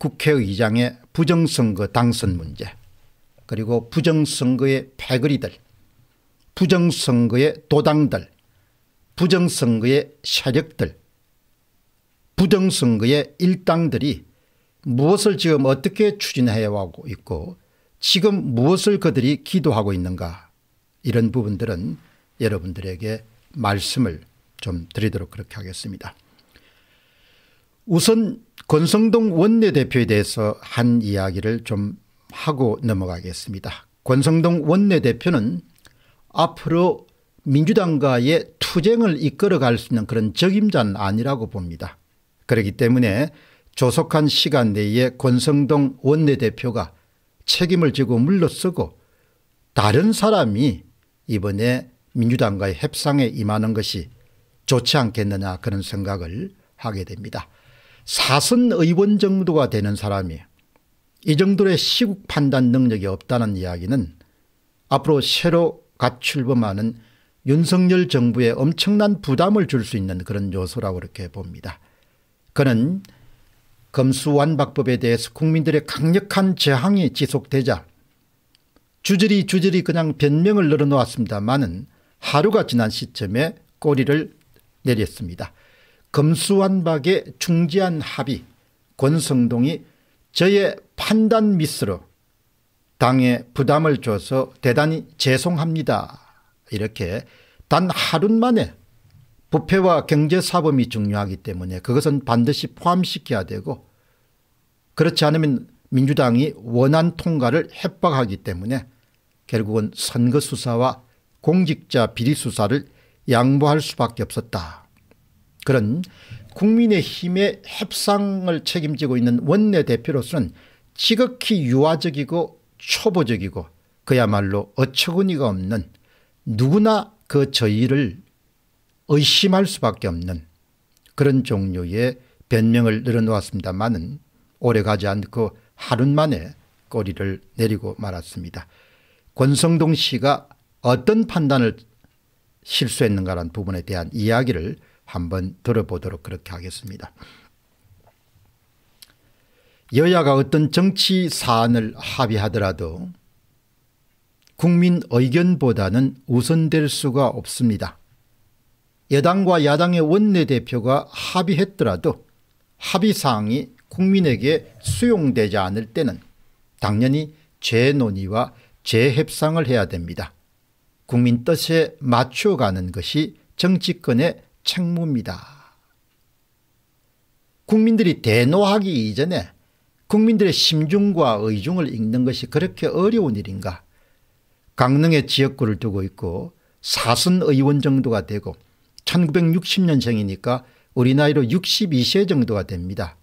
국회의장의 부정선거 당선 문제 그리고 부정선거의 패거리들 부정선거의 도당들 부정선거의 세력들 부정선거의 일당들이 무엇을 지금 어떻게 추진해오고 있고 지금 무엇을 그들이 기도하고 있는가 이런 부분들은 여러분들에게 말씀을 좀 드리도록 그렇게 하겠습니다. 우선 권성동 원내대표에 대해서 한 이야기를 좀 하고 넘어가겠습니다. 권성동 원내대표는 앞으로 민주당과의 투쟁을 이끌어갈 수 있는 그런 적임자는 아니라고 봅니다. 그렇기 때문에 조속한 시간 내에 권성동 원내대표가 책임을 지고 물러서고 다른 사람이 이번에 민주당과의 협상에 임하는 것이 좋지 않겠느냐 그런 생각을 하게 됩니다. 사선 의원 정도가 되는 사람이 이 정도의 시국 판단 능력이 없다는 이야기는 앞으로 새로 갓 출범하는 윤석열 정부에 엄청난 부담을 줄 수 있는 그런 요소라고 이렇게 봅니다. 그는 검수완박법에 대해서 국민들의 강력한 저항이 지속되자 주저리 주저리 그냥 변명을 늘어놓았습니다만은 하루가 지난 시점에 꼬리를 내렸습니다. 검수완박의 중지한 합의 권성동이 저의 판단 미스로 당에 부담을 줘서 대단히 죄송합니다. 이렇게 단 하루 만에 부패와 경제사범이 중요하기 때문에 그것은 반드시 포함시켜야 되고 그렇지 않으면 민주당이 원안 통과를 협박하기 때문에 결국은 선거수사와 공직자 비리수사를 양보할 수밖에 없었다. 그런 국민의힘의 협상을 책임지고 있는 원내대표로서는 지극히 유화적이고 초보적이고 그야말로 어처구니가 없는 누구나 그 저희를 의심할 수밖에 없는 그런 종류의 변명을 늘어놓았습니다만은 오래가지 않고 하루 만에 꼬리를 내리고 말았습니다. 권성동 씨가 어떤 판단을 실수했는가라는 부분에 대한 이야기를 한번 들어보도록 그렇게 하겠습니다. 여야가 어떤 정치 사안을 합의하더라도 국민 의견보다는 우선될 수가 없습니다. 여당과 야당의 원내대표가 합의했더라도 합의사항이 국민에게 수용되지 않을 때는 당연히 재논의와 재협상을 해야 됩니다. 국민 뜻에 맞춰가는 것이 정치권의 책무입니다. 국민들이 대노하기 이전에 국민들의 심중과 의중을 읽는 것이 그렇게 어려운 일인가. 강릉에 지역구를 두고 있고 사선 의원 정도가 되고 1960년생이니까 우리 나이로 62세 정도가 됩니다.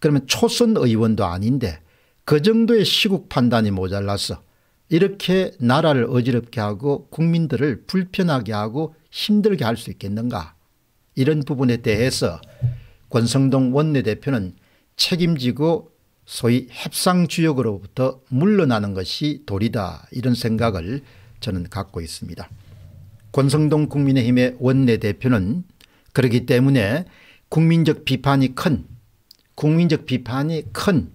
그러면 초선 의원도 아닌데 그 정도의 시국 판단이 모자라서 이렇게 나라를 어지럽게 하고 국민들을 불편하게 하고 힘들게 할 수 있겠는가. 이런 부분에 대해서 권성동 원내대표는 책임지고 소위 협상주역으로부터 물러나는 것이 도리다 이런 생각을 저는 갖고 있습니다. 권성동 국민의힘의 원내대표는 그렇기 때문에 국민적 비판이 큰 국민적 비판이 큰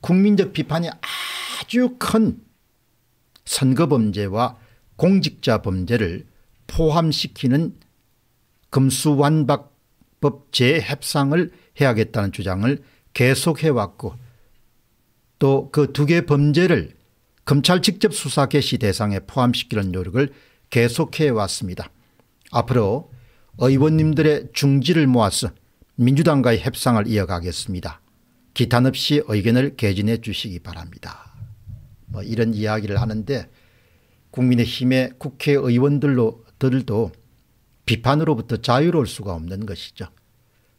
국민적 비판이 아주 큰 선거범죄와 공직자 범죄를 포함시키는 금수완박법 재협상을 해야겠다는 주장을 계속해왔고 또 그 두 개 범죄를 검찰 직접 수사 개시 대상에 포함시키는 노력을 계속해왔습니다. 앞으로 의원님들의 중지를 모아서 민주당과의 협상을 이어가겠습니다. 기탄 없이 의견을 개진해 주시기 바랍니다. 뭐 이런 이야기를 하는데 국민의힘의 국회의원들로들도 비판으로부터 자유로울 수가 없는 것이죠.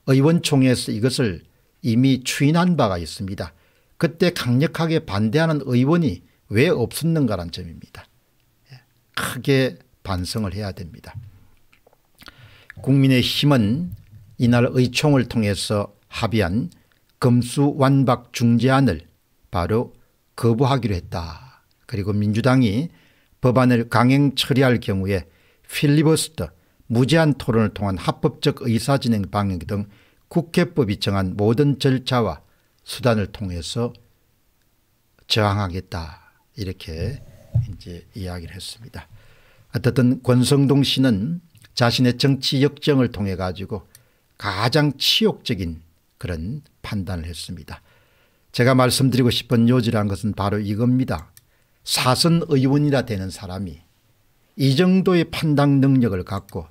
의원총회에서 이것을 이미 추인한 바가 있습니다. 그때 강력하게 반대하는 의원이 왜 없었는가란 점입니다. 예, 크게 반성을 해야 됩니다. 국민의힘은 이날 의총을 통해서 합의한 금수완박 중재안을 바로 거부하기로 했다. 그리고 민주당이 법안을 강행 처리할 경우에 필리버스터 무제한 토론을 통한 합법적 의사진행 방역 등 국회법이 정한 모든 절차와 수단을 통해서 저항하겠다 이렇게 이제 이야기를 했습니다. 어쨌든 권성동 씨는 자신의 정치 역정을 통해 가지고 가장 치욕적인 그런 판단을 했습니다. 제가 말씀드리고 싶은 요지란 것은 바로 이겁니다. 사선 의원이라 되는 사람이 이 정도의 판단 능력을 갖고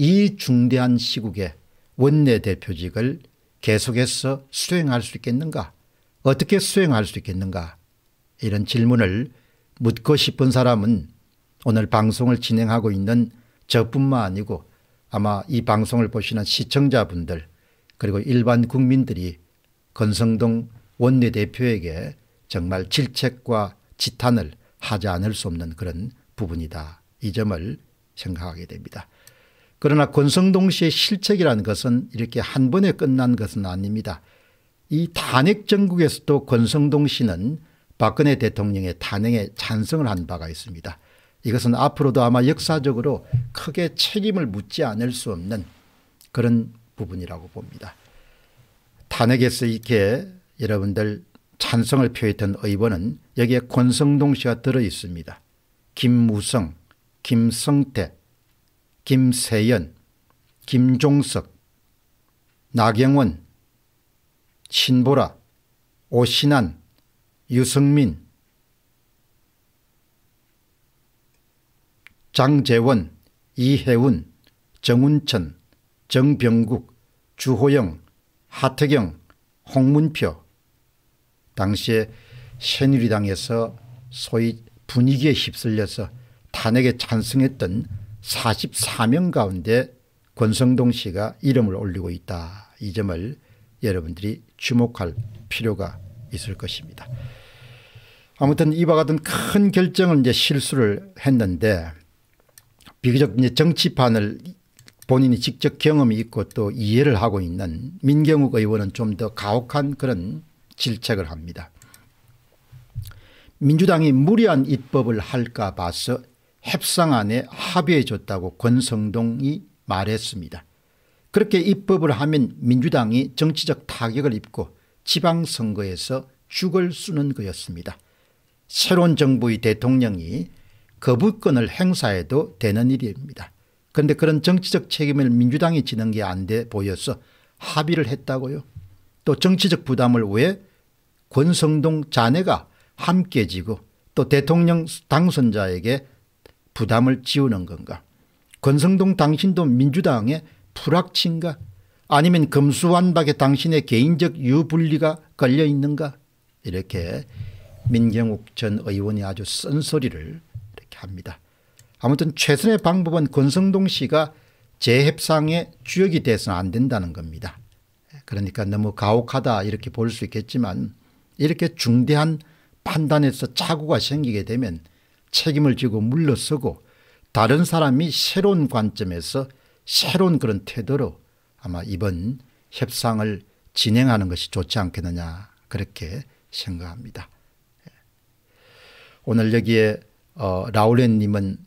이 중대한 시국에 원내대표직을 계속해서 수행할 수 있겠는가 어떻게 수행할 수 있겠는가 이런 질문을 묻고 싶은 사람은 오늘 방송을 진행하고 있는 저뿐만 아니고 아마 이 방송을 보시는 시청자분들 그리고 일반 국민들이 건성동 원내대표에게 정말 질책과 지탄을 하지 않을 수 없는 그런 부분이다. 이 점을 생각하게 됩니다. 그러나 권성동 씨의 실책이라는 것은 이렇게 한 번에 끝난 것은 아닙니다. 이 탄핵 정국에서도 권성동 씨는 박근혜 대통령의 탄핵에 찬성을 한 바가 있습니다. 이것은 앞으로도 아마 역사적으로 크게 책임을 묻지 않을 수 없는 그런 부분이라고 봅니다. 탄핵에서 이렇게 여러분들 찬성을 표했던 의원은 여기에 권성동 씨가 들어 있습니다. 김무성, 김성태, 김세연, 김종석, 나경원, 신보라, 오신환, 유승민, 장재원, 이혜운, 정운천, 정병국, 주호영, 하태경, 홍문표 당시에 새누리당에서 소위 분위기에 휩쓸려서 탄핵에 찬성했던 44명 가운데 권성동 씨가 이름을 올리고 있다. 이 점을 여러분들이 주목할 필요가 있을 것입니다. 아무튼 이와 같은 큰 결정을 이제 실수를 했는데 비교적 이제 정치판을 본인이 직접 경험이 있고 또 이해를 하고 있는 민경욱 의원은 좀 더 가혹한 그런 질책을 합니다. 민주당이 무리한 입법을 할까 봐서 협상안에 합의해 줬다고 권성동이 말했습니다. 그렇게 입법을 하면 민주당이 정치적 타격을 입고 지방선거에서 죽을 쓰는 거였습니다. 새로운 정부의 대통령이 거부권을 행사해도 되는 일입니다. 그런데 그런 정치적 책임을 민주당이 지는 게 안 돼 보여서 합의를 했다고요. 또 정치적 부담을 왜 권성동 자네가 함께 지고 또 대통령 당선자에게 부담을 지우는 건가? 권성동 당신도 민주당의 불확친가? 아니면 금수완박에 당신의 개인적 유불리가 걸려 있는가? 이렇게 민경욱 전 의원이 아주 쓴소리를 이렇게 합니다. 아무튼 최선의 방법은 권성동 씨가 재협상의 주역이 돼서는 안 된다는 겁니다. 그러니까 너무 가혹하다 이렇게 볼 수 있겠지만 이렇게 중대한 판단에서 착오가 생기게 되면 책임을 지고 물러서고 다른 사람이 새로운 관점에서 새로운 그런 태도로 아마 이번 협상을 진행하는 것이 좋지 않겠느냐 그렇게 생각합니다. 예. 오늘 여기에 어, 라우렌님은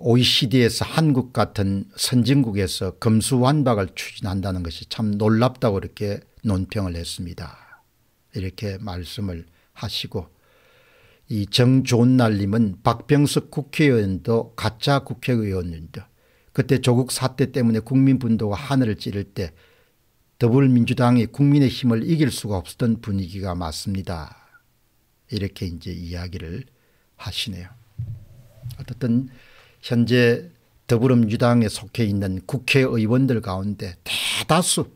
OECD에서 어, 한국 같은 선진국에서 금수완박을 추진한다는 것이 참 놀랍다고 이렇게 논평을 했습니다. 이렇게 말씀을 하시고 이 정존날님은 박병석 국회의원도 가짜 국회의원입니 그때 조국 사태 때문에 국민분도가 하늘을 찌를 때 더불민주당이 어 국민의힘을 이길 수가 없었던 분위기가 맞습니다. 이렇게 이제 이야기를 하시네요. 어쨌든 현재 더불어민주당에 속해 있는 국회의원들 가운데 대다수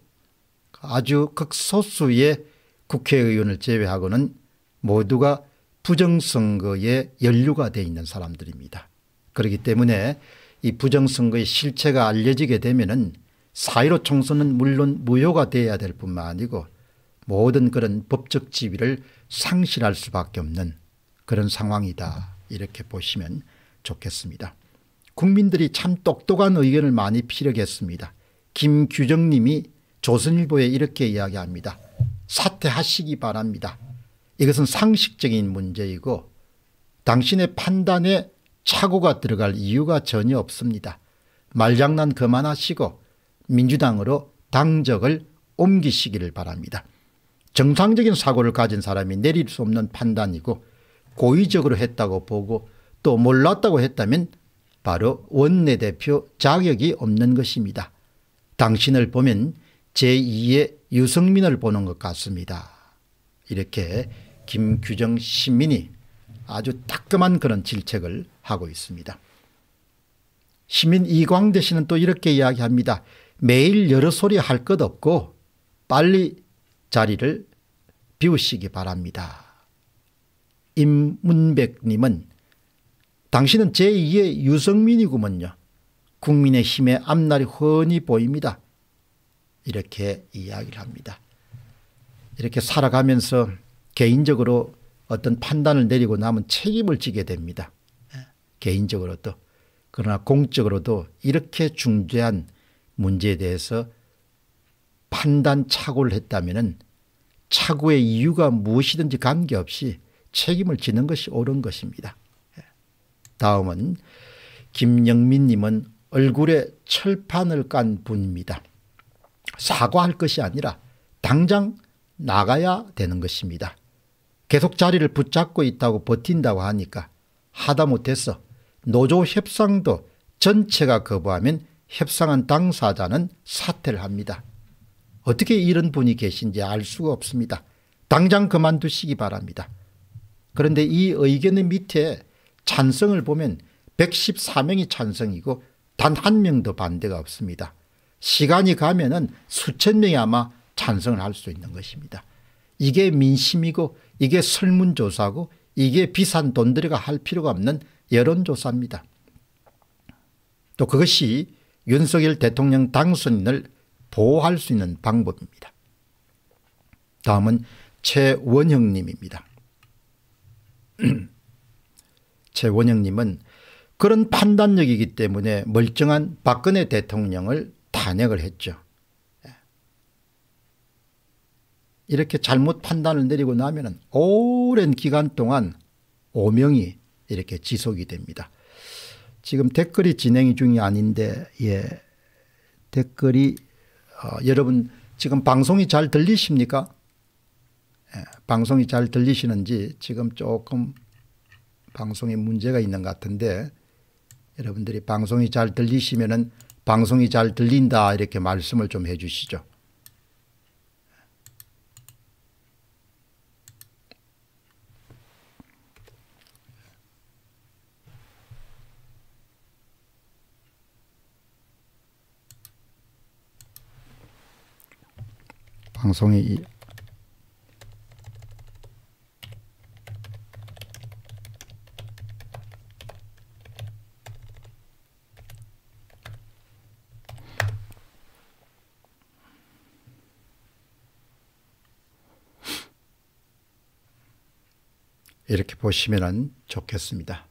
아주 극소수의 국회의원을 제외하고는 모두가 부정선거에 연류가 되어 있는 사람들입니다. 그렇기 때문에 이 부정선거의 실체가 알려지게 되면 은4.15 총선은 물론 무효가 되야될 뿐만 아니고 모든 그런 법적 지위를 상실할 수밖에 없는 그런 상황이다 이렇게 보시면 좋겠습니다. 국민들이 참 똑똑한 의견을 많이 피력했습니다. 김규정님이 조선일보에 이렇게 이야기합니다. 사퇴하시기 바랍니다. 이것은 상식적인 문제이고 당신의 판단에 착오가 들어갈 이유가 전혀 없습니다. 말장난 그만하시고 민주당으로 당적을 옮기시기를 바랍니다. 정상적인 사고를 가진 사람이 내릴 수 없는 판단이고 고의적으로 했다고 보고 또 몰랐다고 했다면 바로 원내대표 자격이 없는 것입니다. 당신을 보면 제2의 유승민을 보는 것 같습니다. 이렇게 김규정 시민이 아주 따끔한 그런 질책을 하고 있습니다. 시민 이광대 씨는 또 이렇게 이야기합니다. 매일 여러 소리 할 것 없고 빨리 자리를 비우시기 바랍니다. 임문백님은 당신은 제2의 유성민이구먼요. 국민의힘의 앞날이 훤히 보입니다. 이렇게 이야기를 합니다. 이렇게 살아가면서 개인적으로 어떤 판단을 내리고 나면 책임을 지게 됩니다. 네. 개인적으로도. 그러나 공적으로도 이렇게 중대한 문제에 대해서 판단 착오를 했다면 착오의 이유가 무엇이든지 관계없이 책임을 지는 것이 옳은 것입니다. 네. 다음은 김영민님은 얼굴에 철판을 깐 분입니다. 사과할 것이 아니라 당장 나가야 되는 것입니다. 계속 자리를 붙잡고 있다고 버틴다고 하니까 하다못해서 노조 협상도 전체가 거부하면 협상한 당사자는 사퇴를 합니다. 어떻게 이런 분이 계신지 알 수가 없습니다. 당장 그만두시기 바랍니다. 그런데 이 의견의 밑에 찬성을 보면 114명이 찬성이고 단 한 명도 반대가 없습니다. 시간이 가면 은 수천 명이 아마 찬성을 할 수 있는 것입니다. 이게 민심이고 이게 설문조사고 이게 비싼 돈 들여가 할 필요가 없는 여론조사입니다. 또 그것이 윤석열 대통령 당선인을 보호할 수 있는 방법입니다. 다음은 최원형님입니다. 최원형님은 그런 판단력이기 때문에 멀쩡한 박근혜 대통령을 탄핵을 했죠. 이렇게 잘못 판단을 내리고 나면 오랜 기간 동안 오명이 이렇게 지속이 됩니다. 지금 댓글이 진행 중이 아닌데 예 댓글이 어, 여러분 지금 방송이 잘 들리십니까? 예, 방송이 잘 들리시는지 지금 조금 방송에 문제가 있는 것 같은데 여러분들이 방송이 잘 들리시면은 방송이 잘 들린다 이렇게 말씀을 좀 해 주시죠. 방송이 이렇게 보시면 좋겠습니다.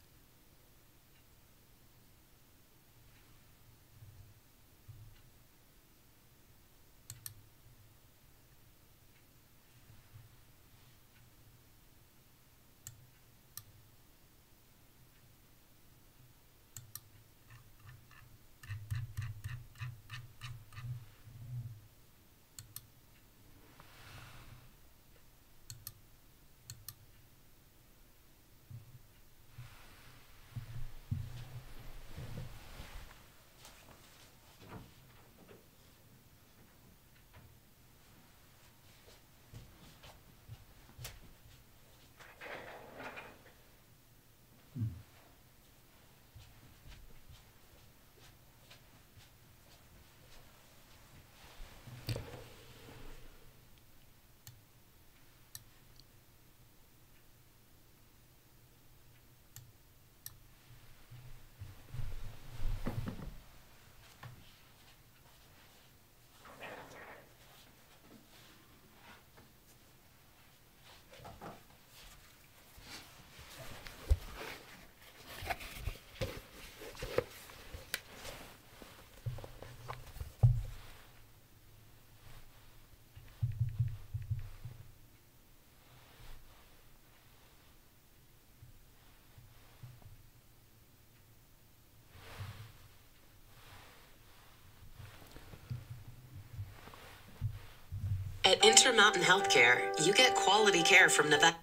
At Intermountain Healthcare, you get quality care from Nevada.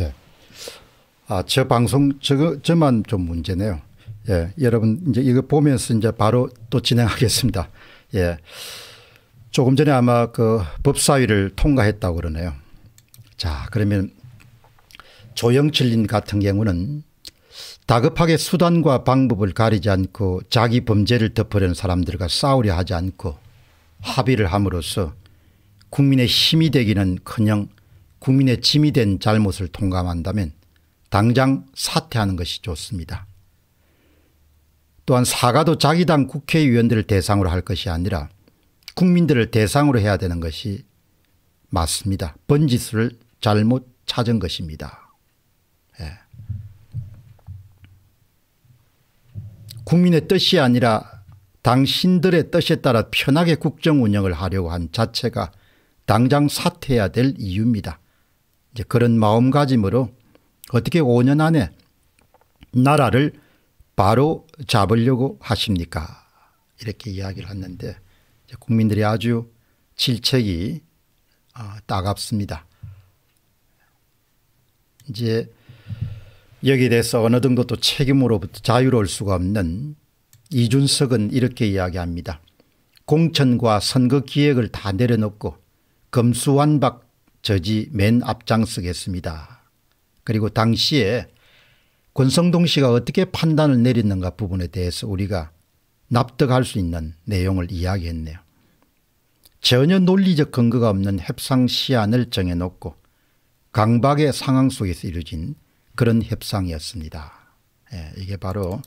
예. 아, 저 방송, 저, 저만 좀 문제네요. 예. 여러분, 이제 이거 보면서 이제 바로 또 진행하겠습니다. 예. 조금 전에 아마 그 법사위를 통과했다고 그러네요. 자, 그러면 조영철님 같은 경우는 다급하게 수단과 방법을 가리지 않고 자기 범죄를 덮으려는 사람들과 싸우려 하지 않고 합의를 함으로써 국민의 힘이 되기는 커녕 국민의 짐이 된 잘못을 통감한다면 당장 사퇴하는 것이 좋습니다. 또한 사과도 자기 당 국회의원들을 대상으로 할 것이 아니라 국민들을 대상으로 해야 되는 것이 맞습니다. 번지수를 잘못 찾은 것입니다. 예. 국민의 뜻이 아니라 당신들의 뜻에 따라 편하게 국정 운영을 하려고 한 자체가 당장 사퇴해야 될 이유입니다. 이제 그런 마음가짐으로 어떻게 5년 안에 나라를 바로 잡으려고 하십니까? 이렇게 이야기를 했는데 국민들이 아주 질책이 아, 따갑습니다. 이제 여기에 대해서 어느 정도 또 책임으로부터 자유로울 수가 없는 이준석은 이렇게 이야기합니다. 공천과 선거 기획을 다 내려놓고 검수완박 저지 맨 앞장서겠습니다. 그리고 당시에 권성동 씨가 어떻게 판단을 내렸는가 부분에 대해서 우리가 납득할 수 있는 내용을 이야기했네요. 전혀 논리적 근거가 없는 협상 시안을 정해놓고 강박의 상황 속에서 이루어진 그런 협상이었습니다. 예, 이게 바로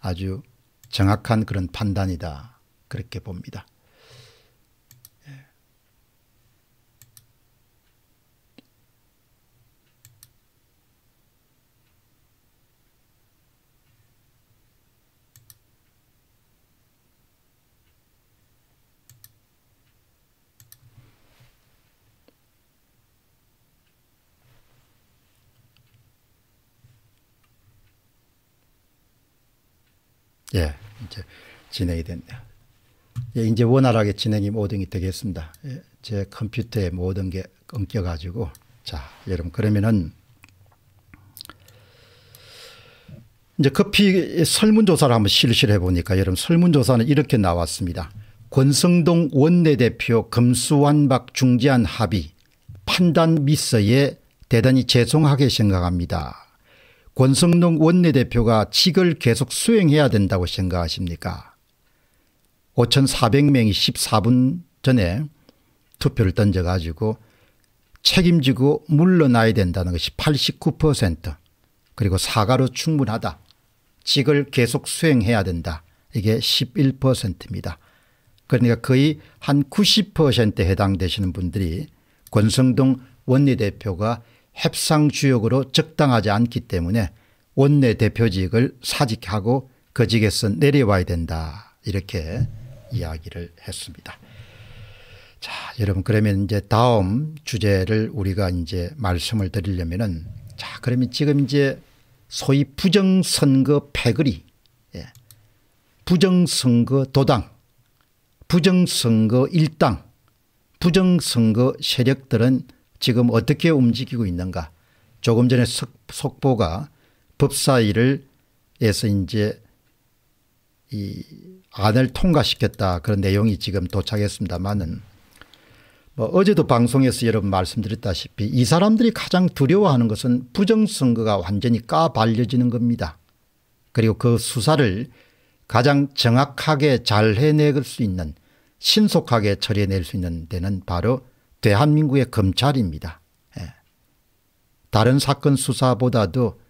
아주 정확한 그런 판단이다. 그렇게 봅니다. 예, 이제 진행이 됐네요. 예, 이제 원활하게 진행이 모든이 되겠습니다. 예, 제 컴퓨터에 모든 게 끊겨가지고 자, 여러분 그러면은 이제 커피 설문조사를 한번 실시해 보니까 여러분 설문조사는 이렇게 나왔습니다. 권성동 원내대표 금수완박 중재안 합의 판단 미스에 대단히 죄송하게 생각합니다. 권성동 원내대표가 직을 계속 수행해야 된다고 생각하십니까 5,400명이 14분 전에 투표를 던져가지고 책임지고 물러나야 된다는 것이 89% 그리고 사과로 충분하다. 직을 계속 수행해야 된다. 이게 11%입니다. 그러니까 거의 한 90%에 해당되시는 분들이 권성동 원내대표가 협상 주역으로 적당하지 않기 때문에 원내 대표직을 사직하고 거직에서 그 내려와야 된다 이렇게 이야기를 했습니다. 자 여러분 그러면 이제 다음 주제를 우리가 이제 말씀을 드리려면은 자 그러면 지금 이제 소위 부정선거 패거리 예. 부정선거 도당 부정선거 일당 부정선거 세력들은 지금 어떻게 움직이고 있는가 조금 전에 속보가 법사위를 에서 이제 이 안을 통과시켰다 그런 내용이 지금 도착했습니다만은 뭐 어제도 방송에서 여러분 말씀드렸다시피 이 사람들이 가장 두려워하는 것은 부정선거가 완전히 까발려지는 겁니다. 그리고 그 수사를 가장 정확하게 잘 해낼 수 있는 신속하게 처리해낼 수 있는 데는 바로 대한민국의 검찰입니다. 예. 다른 사건 수사보다도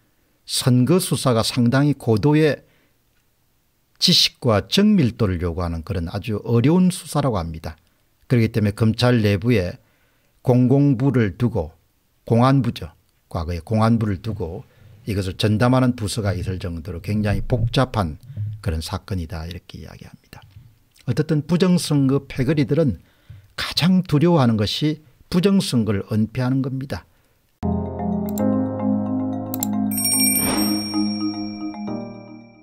선거 수사가 상당히 고도의 지식과 정밀도를 요구하는 그런 아주 어려운 수사라고 합니다. 그렇기 때문에 검찰 내부에 공공부를 두고 공안부죠. 과거에 공안부를 두고 이것을 전담하는 부서가 있을 정도로 굉장히 복잡한 그런 사건이다 이렇게 이야기합니다. 어떻든 부정선거 패거리들은 가장 두려워하는 것이 부정선거를 은폐하는 겁니다.